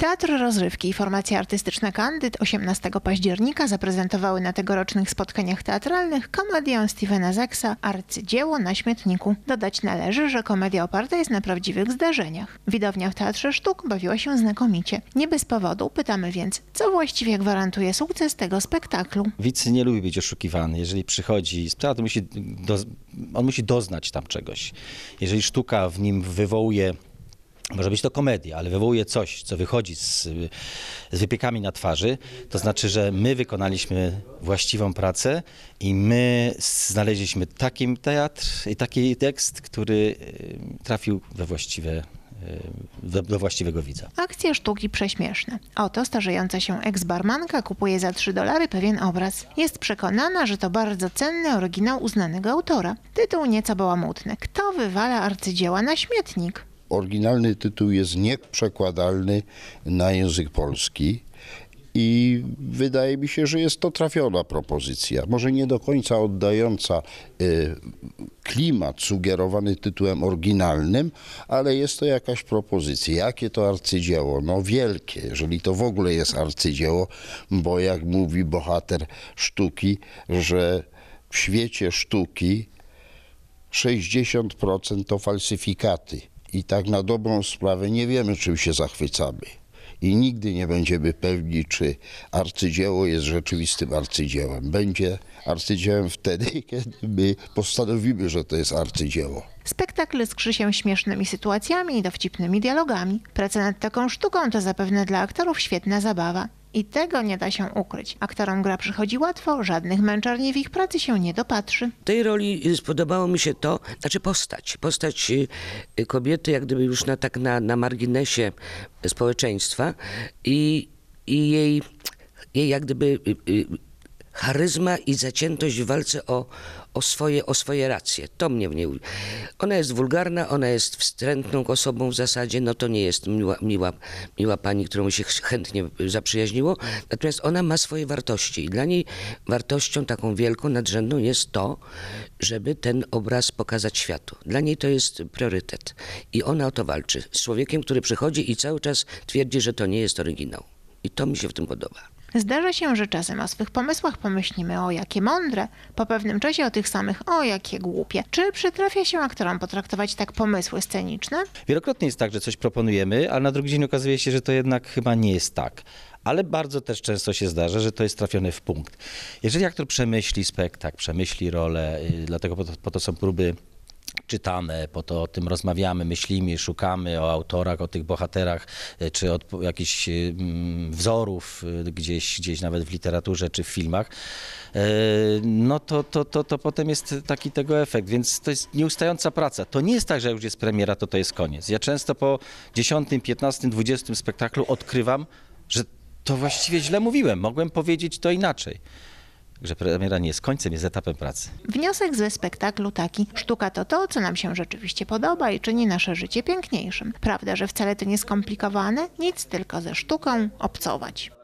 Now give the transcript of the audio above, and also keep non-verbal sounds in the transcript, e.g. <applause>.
Teatr Rozrywki i Formacja Artystyczna Kandyd 18 października zaprezentowały na tegorocznych spotkaniach teatralnych komedię Stevena Zaksa Arcydzieło na śmietniku. Dodać należy, że komedia oparta jest na prawdziwych zdarzeniach. Widownia w Teatrze Sztuk bawiła się znakomicie. Nie bez powodu pytamy więc, co właściwie gwarantuje sukces tego spektaklu? Widz nie lubi być oszukiwany. Jeżeli przychodzi z teatru, musi do, on musi doznać tam czegoś. Jeżeli sztuka w nim wywołuje może być to komedia, ale wywołuje coś, co wychodzi z, z wypiekami na twarzy. To znaczy, że my wykonaliśmy właściwą pracę i my znaleźliśmy taki teatr i taki tekst, który y, trafił we właściwe y, do, do, właściwego widza. Akcja sztuki prześmieszne. Oto starzejąca się eks-barmanka kupuje za 3 dolary pewien obraz. Jest przekonana, że to bardzo cenny oryginał uznanego autora. Tytuł nieco bałamutny. Kto wywala arcydzieła na śmietnik? Oryginalny tytuł jest nieprzekładalny na język polski. I wydaje mi się, że jest to trafiona propozycja. Może nie do końca oddająca e, klimat sugerowany tytułem oryginalnym, ale jest to jakaś propozycja. Jakie to arcydzieło? No wielkie, jeżeli to w ogóle jest arcydzieło, bo jak mówi bohater sztuki, że w świecie sztuki 60% to falsyfikaty. I tak na dobrą sprawę nie wiemy, czym się zachwycamy. I nigdy nie będziemy pewni, czy arcydzieło jest rzeczywistym arcydziełem. Będzie arcydziełem wtedy, <laughs> kiedy my postanowimy, że to jest arcydzieło. Spektakl skrzy się śmiesznymi sytuacjami i dowcipnymi dialogami. Praca nad taką sztuką to zapewne dla aktorów świetna zabawa. I tego nie da się ukryć. Aktorom gra przychodzi łatwo, żadnych męczarni w ich pracy się nie dopatrzy. W tej roli y, spodobało mi się to, znaczy postać, postać y, y, kobiety jak gdyby już na, tak na, na marginesie społeczeństwa i, i jej, jej jak gdyby charyzma i zaciętość w walce o, o swoje, o swoje racje. To mnie w niej... Ona jest wulgarna, ona jest wstrętną osobą w zasadzie, no to nie jest miła, miła, miła pani, którą się chętnie zaprzyjaźniło, natomiast ona ma swoje wartości i dla niej wartością taką wielką, nadrzędną jest to, żeby ten obraz pokazać światu. Dla niej to jest priorytet i ona o to walczy. Z człowiekiem, który przychodzi i cały czas twierdzi, że to nie jest oryginał. I to mi się w tym podoba. Zdarza się, że czasem o swych pomysłach pomyślimy o jakie mądre, po pewnym czasie o tych samych o jakie głupie. Czy przytrafia się aktorom potraktować tak pomysły sceniczne? Wielokrotnie jest tak, że coś proponujemy, a na drugi dzień okazuje się, że to jednak chyba nie jest tak ale bardzo też często się zdarza, że to jest trafione w punkt. Jeżeli aktor przemyśli spektakl, przemyśli rolę, y, dlatego po to, po to są próby czytane, po to o tym rozmawiamy, myślimy, szukamy o autorach, o tych bohaterach, e, czy od jakichś e, mm, wzorów e, gdzieś, gdzieś nawet w literaturze czy w filmach, no to, to, to, to potem jest taki tego efekt, więc to jest nieustająca praca. To nie jest tak, że już jest premiera, to to jest koniec. Ja często po 10, 15, 20 spektaklu odkrywam, że to właściwie źle mówiłem, mogłem powiedzieć to inaczej że premiera nie jest końcem, jest etapem pracy. Wniosek ze spektaklu taki. Sztuka to to, co nam się rzeczywiście podoba i czyni nasze życie piękniejszym. Prawda, że wcale to nie skomplikowane, nic tylko ze sztuką obcować.